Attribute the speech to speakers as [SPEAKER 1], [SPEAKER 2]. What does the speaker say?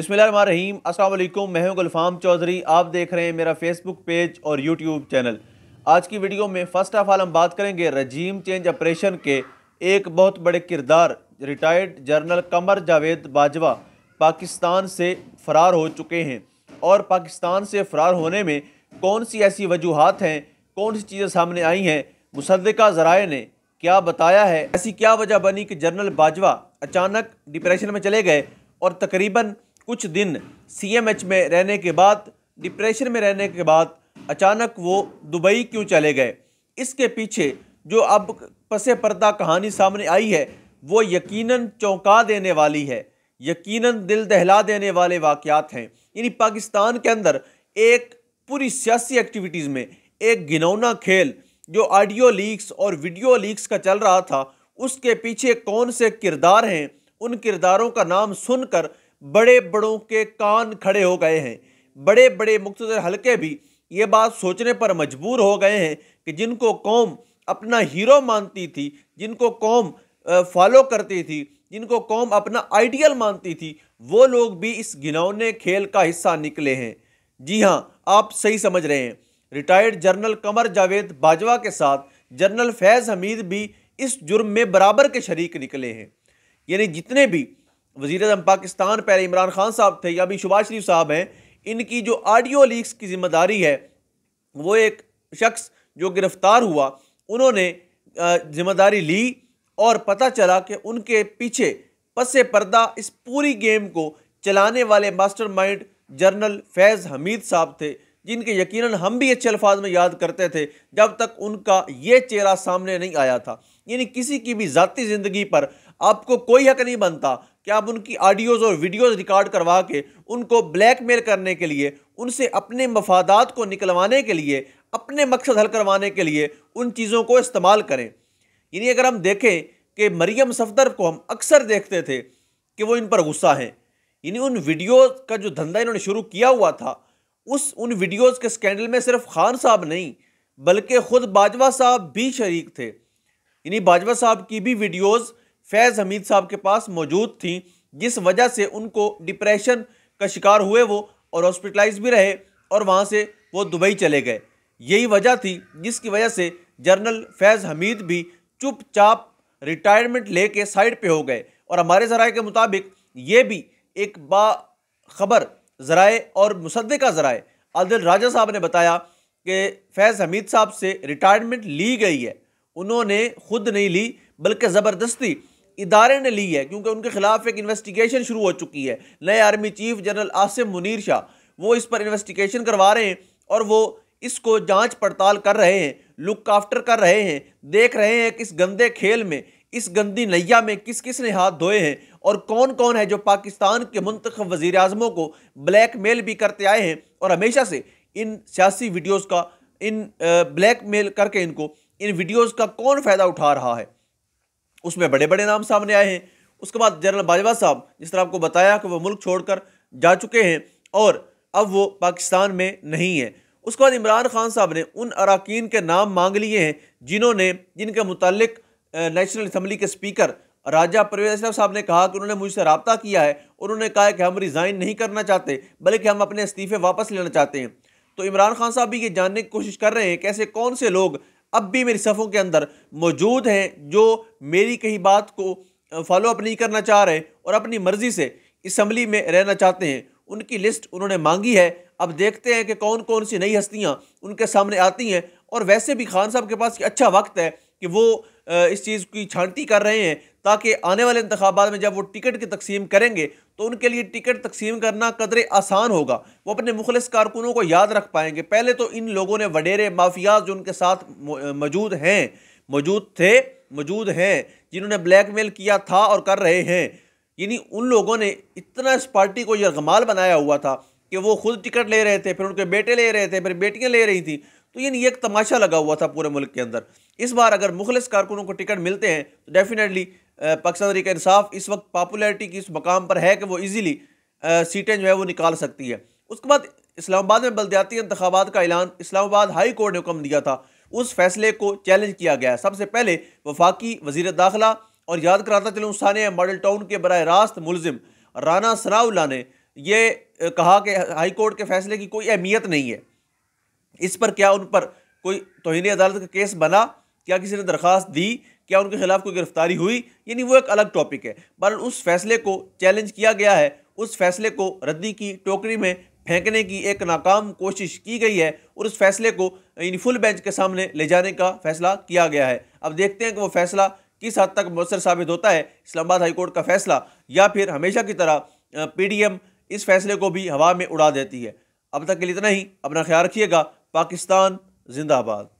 [SPEAKER 1] बिसमीम अल्लाम मैं हूं गुलफाम चौधरी आप देख रहे हैं मेरा फेसबुक पेज और यूट्यूब चैनल आज की वीडियो में फ़र्स्ट ऑफ ऑल हम बात करेंगे रजीम चेंज ऑपरेशन के एक बहुत बड़े किरदार रिटायर्ड जनरल कमर जावेद बाजवा पाकिस्तान से फ़रार हो चुके हैं और पाकिस्तान से फ़रार होने में कौन सी ऐसी वजूहत हैं कौन सी चीज़ें सामने आई हैं मुसदा ज़राए ने क्या बताया है ऐसी क्या वजह बनी कि जनरल बाजवा अचानक डिप्रेशन में चले गए और तकरीबन कुछ दिन सीएमएच में रहने के बाद डिप्रेशन में रहने के बाद अचानक वो दुबई क्यों चले गए इसके पीछे जो अब पसे पर्दा कहानी सामने आई है वो यकीनन चौंका देने वाली है यकीनन दिल दहला देने वाले वाक़ात हैं यानी पाकिस्तान के अंदर एक पूरी सियासी एक्टिविटीज़ में एक घिनौना खेल जो ऑडियो लीक्स और वीडियो लीक्स का चल रहा था उसके पीछे कौन से किरदार हैं उन किरदारों का नाम सुनकर बड़े बड़ों के कान खड़े हो गए हैं बड़े बड़े मुख्तर हलके भी ये बात सोचने पर मजबूर हो गए हैं कि जिनको कौम अपना हीरो मानती थी जिनको कौम फॉलो करती थी जिनको कौम अपना आइडियल मानती थी वो लोग भी इस घिनौने खेल का हिस्सा निकले हैं जी हाँ आप सही समझ रहे हैं रिटायर्ड जनरल कमर जावेद बाजवा के साथ जनरल फैज़ हमीद भी इस जुर्म में बराबर के शरीक निकले हैं यानी जितने भी वजीर अजम पाकिस्तान पहले इमरान खान साहब थे या अभी शुबाज़ शरीफ साहब हैं इनकी जो आडियो लीक्स की जिम्मेदारी है वो एक शख्स जो गिरफ़्तार हुआ उन्होंने जिम्मेदारी ली और पता चला कि उनके पीछे पस पर्दा इस पूरी गेम को चलाने वाले मास्टरमाइंड जनरल फैज़ हमीद साहब थे जिनके यकीनन हम भी अच्छे अल्फाज में याद करते थे जब तक उनका ये चेहरा सामने नहीं आया था यानी किसी की भी ज़ाती ज़िंदगी पर आपको कोई हक नहीं बनता कि आप उनकी ऑडियोज़ और वीडियोज़ रिकॉर्ड करवा के उनको ब्लैकमेल करने के लिए उनसे अपने मफादात को निकलवाने के लिए अपने मकसद हल करवाने के लिए उन चीज़ों को इस्तेमाल करें यानी अगर हम देखें कि मरियम सफदर को हम अक्सर देखते थे कि वो इन पर गुस्सा हैं यानी उन वीडियोज़ का जो धंधा इन्होंने शुरू किया हुआ था उस उन वीडियोज़ के स्कैंडल में सिर्फ खान साहब नहीं बल्कि ख़ुद बाजवा साहब भी शरीक थे यानी बाजवा साहब की भी वीडियोज़ फैज़ हमीद साहब के पास मौजूद थी जिस वजह से उनको डिप्रेशन का शिकार हुए वो और हॉस्पिटलाइज भी रहे और वहाँ से वो दुबई चले गए यही वजह थी जिसकी वजह से जनरल फैज़ हमीद भी चुपचाप रिटायरमेंट लेके साइड पे हो गए और हमारे ज़राए के मुताबिक ये भी एक बाबर ज़राए और मुसदे का ज़राए आदिल राजा साहब ने बताया कि फैज़ हमीद साहब से रिटायरमेंट ली गई है उन्होंने खुद नहीं ली बल्कि ज़बरदस्ती इदारे ने ली है क्योंकि उनके खिलाफ एक इन्वेस्टिगेशन शुरू हो चुकी है नए army chief general Asim Munir Shah वो इस पर इन्वेस्टिगेशन करवा रहे हैं और वो इसको जांच पड़ताल कर रहे हैं लुक आफ्टर कर रहे हैं देख रहे हैं किस गंदे खेल में इस गंदी नैया में किस किस ने हाथ धोए हैं और कौन कौन है जो पाकिस्तान के मंतख वज़ी अजमों को ब्लैक मेल भी करते आए हैं और हमेशा से इन सियासी वीडियोज़ का इन ब्लैक मेल करके इनको इन वीडियोज़ का कौन फ़ायदा उठा रहा है उसमें बड़े बड़े नाम सामने आए हैं उसके बाद जनरल बाजवा साहब जिस तरह आपको बताया कि वो मुल्क छोड़कर जा चुके हैं और अब वो पाकिस्तान में नहीं है उसके बाद इमरान खान साहब ने उन अरकान के नाम मांग लिए हैं जिन्होंने जिनके मतलब नेशनल असम्बली के स्पीकर राजा परवेज अशरफ साहब ने कहा कि उन्होंने मुझसे रबता किया है उन्होंने कहा कि हम रिज़ाइन नहीं करना चाहते बल्कि हम अपने इस्तीफ़े वापस लेना चाहते हैं तो इमरान खान साहब भी ये जानने की कोशिश कर रहे हैं कैसे कौन से लोग अब भी मेरी सफ़ों के अंदर मौजूद हैं जो मेरी कही बात को फॉलोअप नहीं करना चाह रहे और अपनी मर्ज़ी से इसम्बली में रहना चाहते हैं उनकी लिस्ट उन्होंने मांगी है अब देखते हैं कि कौन कौन सी नई हस्तियाँ उनके सामने आती हैं और वैसे भी खान साहब के पास अच्छा वक्त है कि वो इस चीज़ की छानती कर रहे हैं ताकि आने वाले इंतबात में जब वो टिकट की तकसीम करेंगे तो उनके लिए टिकट तकसीम करना कदरे आसान होगा वो अपने मुखलस कारकुनों को याद रख पाएंगे पहले तो इन लोगों ने वडेरे माफियाज जो उनके साथ मौजूद हैं मौजूद थे मौजूद हैं जिन्होंने ब्लैक मेल किया था और कर रहे हैं यानी उन लोगों ने इतना इस पार्टी को यरगमाल बनाया हुआ था कि वो खुद टिकट ले रहे थे फिर उनके बेटे ले रहे थे फिर बेटियाँ ले रही थी तो ये नहीं एक तमाशा लगा हुआ था पूरे मुल्क के अंदर इस बार अगर मुखलिस कारकुनों को टिकट मिलते हैं तो डेफिनेटली पाकिस्तान तरीका इंसाफ इस वक्त पॉपुलैरिटी की इस मकाम पर है कि वो ईजीली सीटें जो है वो निकाल सकती है उसके बाद इस्लामाबाद में बलदियाती इंतबात का ऐलान इस्लामाबाद हाई कोर्ट ने हुक्म दिया था उस फैसले को चैलेंज किया गया सबसे पहले वफाकी वजीर दाखिला और याद कराता चलूँ साने मॉडल टाउन के बर रास्त मुलजिम राना सनाउल्ला ने यह कहा कि हाई कोर्ट के फैसले की कोई अहमियत नहीं है इस पर क्या उन पर कोई तोहनी अदालत का केस बना क्या किसी ने दरख्वास्त दी क्या उनके खिलाफ कोई गिरफ्तारी हुई यानी वो एक अलग टॉपिक है पर उस फैसले को चैलेंज किया गया है उस फैसले को रद्दी की टोकरी में फेंकने की एक नाकाम कोशिश की गई है और उस फैसले को इन फुल बेंच के सामने ले जाने का फैसला किया गया है अब देखते हैं कि वो फैसला किस हद तक मौसर साबित होता है इस्लामाबाद हाईकोर्ट का फैसला या फिर हमेशा की तरह पीडीएम इस फैसले को भी हवा में उड़ा देती है अब तक के लिए इतना ही अपना ख्याल रखिएगा पाकिस्तान जिंदाबाद